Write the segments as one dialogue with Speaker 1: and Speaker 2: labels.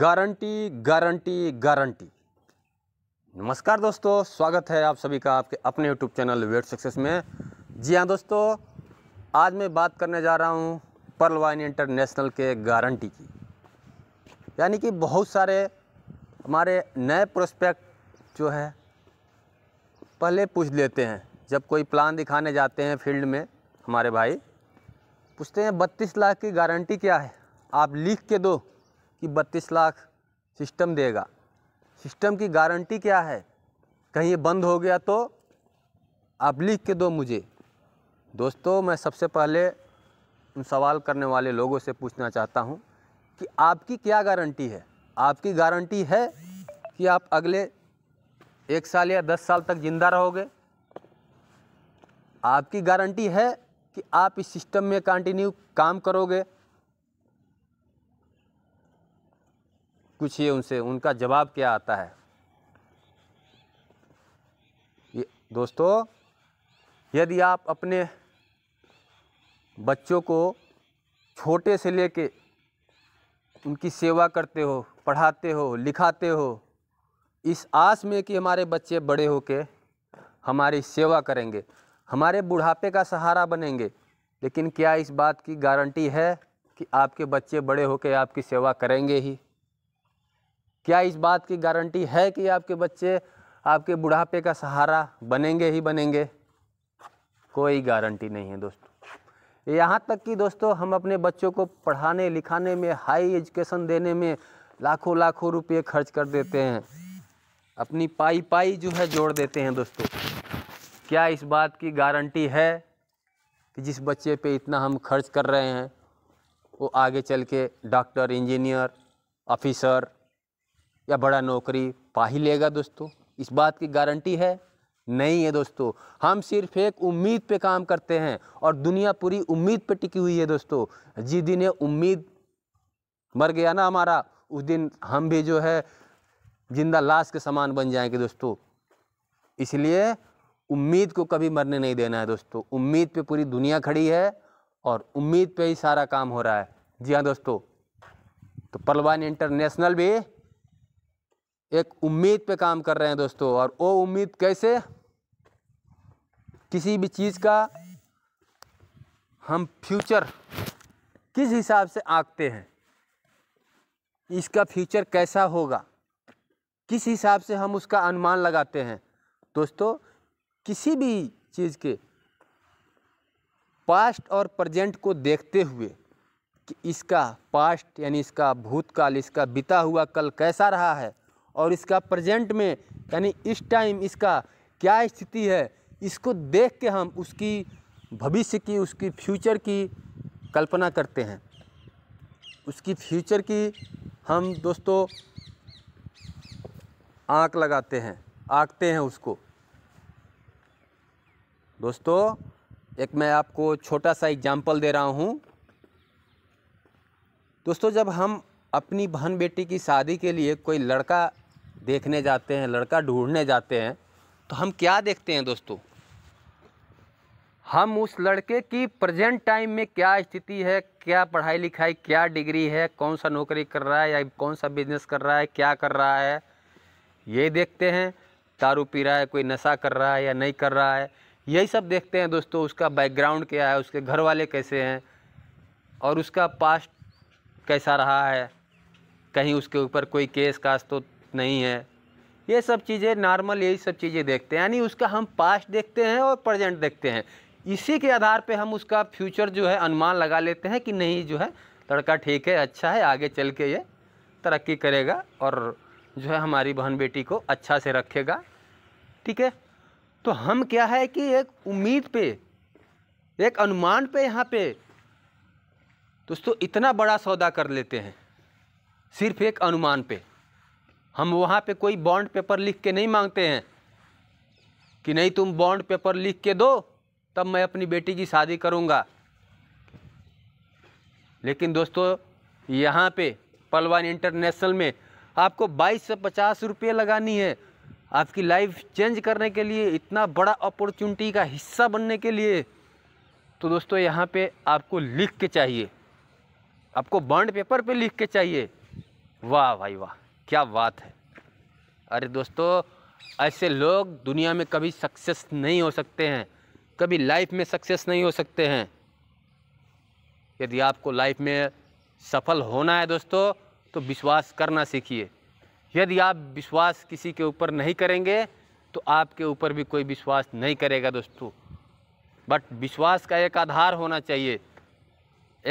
Speaker 1: guarantee guarantee guarantee नमस्कार दोस्तों स्वागत है आप सभी का आपके अपने यूट्यूब चैनल वेट सक्सेस में जी हाँ दोस्तों आज मैं बात करने जा रहा हूँ पर्ल वाइन इंटरनेशनल के गारंटी की यानी कि बहुत सारे हमारे नए प्रोस्पेक्ट जो है पहले पूछ लेते हैं जब कोई प्लान दिखाने जाते हैं फील्ड में हमारे भाई पूछते हैं बत्तीस लाख की गारंटी क्या है आप लिख के दो कि 32 लाख सिस्टम देगा सिस्टम की गारंटी क्या है कहीं ये बंद हो गया तो आप लिख के दो मुझे दोस्तों मैं सबसे पहले उन सवाल करने वाले लोगों से पूछना चाहता हूँ कि आपकी क्या गारंटी है आपकी गारंटी है कि आप अगले एक साल या दस साल तक ज़िंदा रहोगे आपकी गारंटी है कि आप इस सिस्टम में कंटिन्यू काम करोगे पूछिए उनसे उनका जवाब क्या आता है दोस्तों यदि आप अपने बच्चों को छोटे से लेके उनकी सेवा करते हो पढ़ाते हो लिखाते हो इस आस में कि हमारे बच्चे बड़े होके हमारी सेवा करेंगे हमारे बुढ़ापे का सहारा बनेंगे लेकिन क्या इस बात की गारंटी है कि आपके बच्चे बड़े होके आपकी सेवा करेंगे ही क्या इस बात की गारंटी है कि आपके बच्चे आपके बुढ़ापे का सहारा बनेंगे ही बनेंगे कोई गारंटी नहीं है दोस्तों यहाँ तक कि दोस्तों हम अपने बच्चों को पढ़ाने लिखाने में हाई एजुकेशन देने में लाखों लाखों रुपये खर्च कर देते हैं अपनी पाई पाई जो है जोड़ देते हैं दोस्तों क्या इस बात की गारंटी है कि जिस बच्चे पे इतना हम खर्च कर रहे हैं वो आगे चल के डॉक्टर इंजीनियर ऑफिसर या बड़ा नौकरी पा ही लेगा दोस्तों इस बात की गारंटी है नहीं है दोस्तों हम सिर्फ एक उम्मीद पे काम करते हैं और दुनिया पूरी उम्मीद पे टिकी हुई है दोस्तों जिस दिन ये उम्मीद मर गया ना हमारा उस दिन हम भी जो है जिंदा लाश के समान बन जाएंगे दोस्तों इसलिए उम्मीद को कभी मरने नहीं देना है दोस्तों उम्मीद पे पूरी दुनिया खड़ी है और उम्मीद पे ही सारा काम हो रहा है जी हाँ दोस्तों तो पलवान इंटरनेशनल भी एक उम्मीद पे काम कर रहे हैं दोस्तों और वो उम्मीद कैसे किसी भी चीज़ का हम फ्यूचर किस हिसाब से आंकते हैं इसका फ्यूचर कैसा होगा किस हिसाब से हम उसका अनुमान लगाते हैं दोस्तों किसी भी चीज़ के पास्ट और प्रजेंट को देखते हुए कि इसका पास्ट यानी इसका भूतकाल इसका बीता हुआ कल कैसा रहा है और इसका प्रजेंट में यानी इस टाइम इसका क्या स्थिति है इसको देख के हम उसकी भविष्य की उसकी फ्यूचर की कल्पना करते हैं उसकी फ्यूचर की हम दोस्तों आँख लगाते हैं आँखते हैं उसको दोस्तों एक मैं आपको छोटा सा एग्जाम्पल दे रहा हूँ दोस्तों जब हम अपनी बहन बेटी की शादी के लिए कोई लड़का देखने जाते हैं लड़का ढूंढने जाते हैं तो हम क्या देखते हैं दोस्तों हम उस लड़के की प्रेजेंट टाइम में क्या स्थिति है क्या पढ़ाई लिखाई क्या डिग्री है कौन सा नौकरी कर रहा है या कौन सा बिजनेस कर रहा है क्या कर रहा है ये देखते हैं दारू पी रहा है कोई नशा कर रहा है या नहीं कर रहा है यही सब देखते हैं दोस्तों उसका बैकग्राउंड क्या है उसके घर वाले कैसे हैं और उसका पास्ट कैसा रहा है कहीं उसके ऊपर कोई केस कास तो नहीं है ये सब चीज़ें नॉर्मल यही सब चीज़ें देखते हैं यानी उसका हम पास्ट देखते हैं और प्रेजेंट देखते हैं इसी के आधार पे हम उसका फ्यूचर जो है अनुमान लगा लेते हैं कि नहीं जो है लड़का ठीक है अच्छा है आगे चल के ये तरक्की करेगा और जो है हमारी बहन बेटी को अच्छा से रखेगा ठीक है तो हम क्या है कि एक उम्मीद पे एक अनुमान पे यहाँ पे दोस्तों इतना बड़ा सौदा कर लेते हैं सिर्फ एक अनुमान पे हम वहाँ पे कोई बॉन्ड पेपर लिख के नहीं मांगते हैं कि नहीं तुम बॉन्ड पेपर लिख के दो तब मैं अपनी बेटी की शादी करूँगा लेकिन दोस्तों यहाँ पे पलवान इंटरनेशनल में आपको बाईस से पचास रुपये लगानी है आपकी लाइफ चेंज करने के लिए इतना बड़ा अपॉर्चुनिटी का हिस्सा बनने के लिए तो दोस्तों यहाँ पे आपको लिख के चाहिए आपको बॉन्ड पेपर पे लिख के चाहिए वाह भाई वाह क्या बात है अरे दोस्तों ऐसे लोग दुनिया में कभी सक्सेस नहीं हो सकते हैं कभी लाइफ में सक्सेस नहीं हो सकते हैं यदि आपको लाइफ में सफल होना है दोस्तों तो विश्वास करना सीखिए यदि आप विश्वास किसी के ऊपर नहीं करेंगे तो आपके ऊपर भी कोई विश्वास नहीं करेगा दोस्तों बट विश्वास का एक आधार होना चाहिए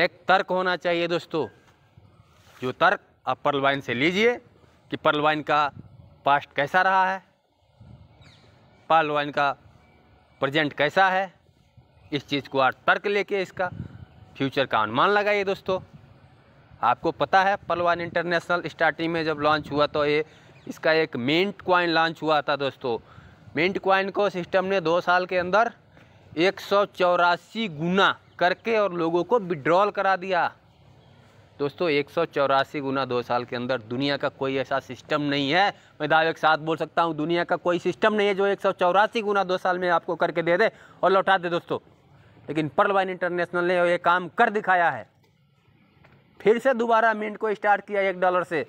Speaker 1: एक तर्क होना चाहिए दोस्तों जो तर्क आप परलवाइन से लीजिए कि पर्लवाइन का पास्ट कैसा रहा है पर्लवाइन का प्रेजेंट कैसा है इस चीज़ को आप तर्क लेके इसका फ्यूचर का अनुमान लगाइए दोस्तों आपको पता है पलवान इंटरनेशनल स्टार्टिंग में जब लॉन्च हुआ तो ये इसका एक मेंट क्वाइन लॉन्च हुआ था दोस्तों मेंट क्वाइन को सिस्टम ने दो साल के अंदर एक गुना करके और लोगों को विड्रॉल करा दिया दोस्तों एक सौ चौरासी गुना दो साल के अंदर दुनिया का कोई ऐसा सिस्टम नहीं है मैं दावे के साथ बोल सकता हूँ दुनिया का कोई सिस्टम नहीं है जो एक सौ चौरासी गुना दो साल में आपको करके दे दे और लौटा दे दोस्तों लेकिन पर्लवाइन इंटरनेशनल ने ये काम कर दिखाया है फिर से दोबारा मिनट को स्टार्ट किया एक डॉलर से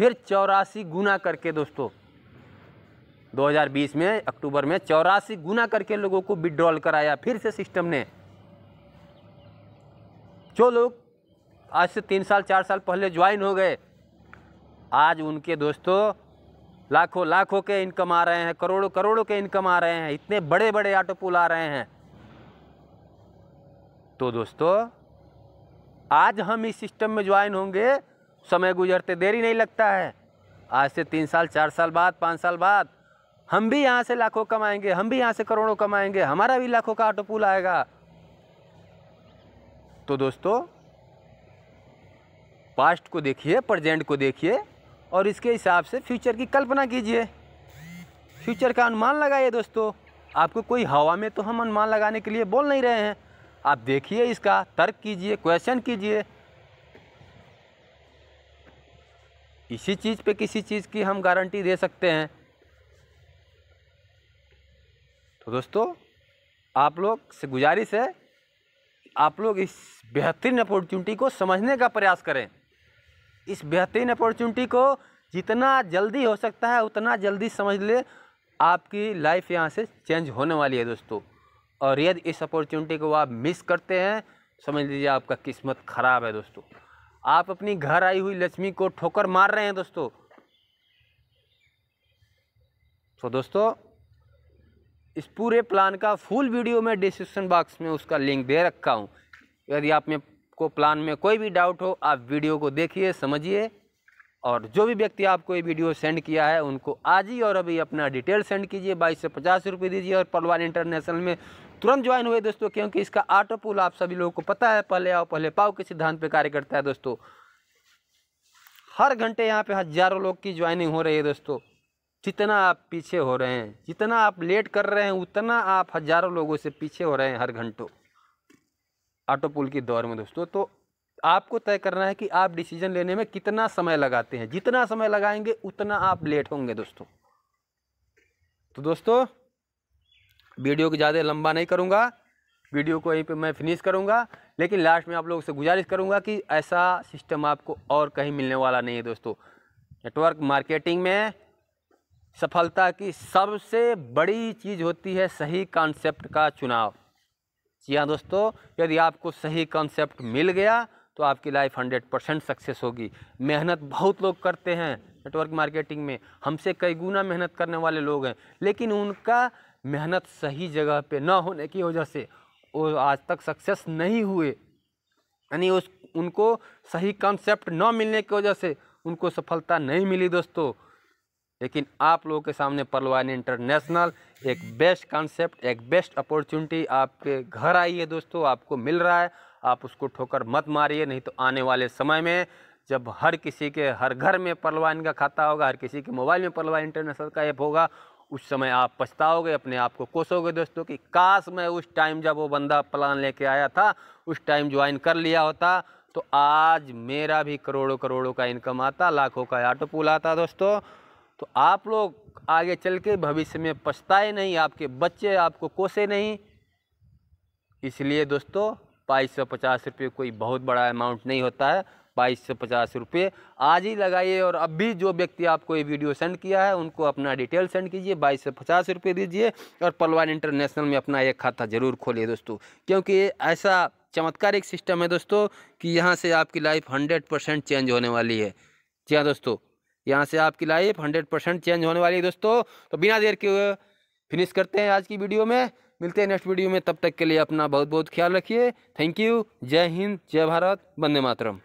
Speaker 1: फिर चौरासी गुना करके दोस्तों 2020 में अक्टूबर में चौरासी गुना करके लोगों को विड्रॉल कराया फिर से सिस्टम ने जो लोग आज से तीन साल चार साल पहले ज्वाइन हो गए आज उनके दोस्तों लाखों लाखों के इनकम आ रहे हैं करोड़ों करोड़ों के इनकम आ रहे हैं इतने बड़े बड़े ऑटो पुल आ रहे हैं तो दोस्तों आज हम इस सिस्टम में ज्वाइन होंगे समय गुजरते देरी नहीं लगता है आज से तीन साल चार साल बाद पाँच साल बाद हम भी यहाँ से लाखों कमाएंगे हम भी यहाँ से करोड़ों कमाएंगे हमारा भी लाखों का ऑटो पुल आएगा तो दोस्तों पास्ट को देखिए प्रजेंट को देखिए और इसके हिसाब से फ्यूचर की कल्पना कीजिए फ्यूचर का अनुमान लगाइए दोस्तों आपको कोई हवा में तो हम अनुमान लगाने के लिए बोल नहीं रहे हैं आप देखिए इसका तर्क कीजिए क्वेश्चन कीजिए इसी चीज़ पे किसी चीज़ की हम गारंटी दे सकते हैं तो दोस्तों आप लोग से गुजारिश है आप लोग इस बेहतरीन अपॉर्चुनिटी को समझने का प्रयास करें इस बेहतरीन अपॉर्चुनिटी को जितना जल्दी हो सकता है उतना जल्दी समझ ले आपकी लाइफ यहाँ से चेंज होने वाली है दोस्तों और यदि इस अपॉर्चुनिटी को आप मिस करते हैं समझ लीजिए आपका किस्मत ख़राब है दोस्तों आप अपनी घर आई हुई लक्ष्मी को ठोकर मार रहे हैं दोस्तों तो दोस्तों इस पूरे प्लान का फुल वीडियो में डिस्क्रिप्शन बॉक्स में उसका लिंक दे रखा हूँ यदि आप में आपको प्लान में कोई भी डाउट हो आप वीडियो को देखिए समझिए और जो भी व्यक्ति आपको ये वीडियो सेंड किया है उनको आज ही और अभी अपना डिटेल सेंड कीजिए बाईस से पचास रुपये दीजिए और पलवान इंटरनेशनल में तुरंत ज्वाइन हुए दोस्तों क्योंकि इसका ऑटो पुल आप सभी लोगों को पता है पहले आओ पहले पाओ के सिद्धांत पर कार्य करता है दोस्तों हर घंटे यहाँ पे हजारों लोग की ज्वाइनिंग हो रही है दोस्तों जितना आप पीछे हो रहे हैं जितना आप लेट कर रहे हैं उतना आप हजारों लोगों से पीछे हो रहे हैं हर घंटों ऑटो पुल के दौर में दोस्तों तो आपको तय करना है कि आप डिसीजन लेने में कितना समय लगाते हैं जितना समय लगाएंगे उतना आप लेट होंगे दोस्तों तो दोस्तों वीडियो को ज़्यादा लंबा नहीं करूँगा वीडियो को यहीं पे मैं फिनिश करूँगा लेकिन लास्ट में आप लोगों से गुजारिश करूँगा कि ऐसा सिस्टम आपको और कहीं मिलने वाला नहीं है दोस्तों नेटवर्क मार्केटिंग में सफलता की सबसे बड़ी चीज़ होती है सही कॉन्सेप्ट का चुनाव जी हाँ दोस्तों यदि आपको सही कॉन्सेप्ट मिल गया तो आपकी लाइफ हंड्रेड परसेंट सक्सेस होगी मेहनत बहुत लोग करते हैं नेटवर्क मार्केटिंग में हमसे कई गुना मेहनत करने वाले लोग हैं लेकिन उनका मेहनत सही जगह पे ना होने की वजह से वो आज तक सक्सेस नहीं हुए यानी उस उनको सही कॉन्सेप्ट ना मिलने की वजह से उनको सफलता नहीं मिली दोस्तों लेकिन आप लोगों के सामने परलवान इंटरनेशनल एक बेस्ट कॉन्सेप्ट एक बेस्ट अपॉर्चुनिटी आपके घर आई है दोस्तों आपको मिल रहा है आप उसको ठोकर मत मारिए नहीं तो आने वाले समय में जब हर किसी के हर घर में परलवान का खाता होगा हर किसी के मोबाइल में पलवान इंटरनेशनल का ऐप होगा उस समय आप पछताओगे अपने आप को कोसोगे दोस्तों कि काश मैं उस टाइम जब वो बंदा प्लान लेके आया था उस टाइम ज्वाइन कर लिया होता तो आज मेरा भी करोड़ों करोड़ों का इनकम आता लाखों का ऑटो पुल आता दोस्तों तो आप लोग आगे चल के भविष्य में पछताए नहीं आपके बच्चे आपको कोसे नहीं इसलिए दोस्तों बाईस सौ पचास रुपये कोई बहुत बड़ा अमाउंट नहीं होता है बाईस सौ पचास रुपये आज ही लगाइए और अब भी जो व्यक्ति आपको ये वीडियो सेंड किया है उनको अपना डिटेल सेंड कीजिए बाईस सौ पचास रुपये दीजिए और पलवान इंटरनेशनल में अपना एक खाता ज़रूर खोलिए दोस्तों क्योंकि ऐसा चमत्कारिक सिस्टम है दोस्तों कि यहाँ से आपकी लाइफ हंड्रेड परसेंट चेंज होने वाली है जी हाँ दोस्तों यहाँ से आपकी लाइफ हंड्रेड परसेंट चेंज होने वाली है दोस्तों तो बिना देर के फिनिश करते हैं आज की वीडियो में मिलते हैं नेक्स्ट वीडियो में तब तक के लिए अपना बहुत बहुत ख्याल रखिए थैंक यू जय हिंद जय भारत वंदे मातरम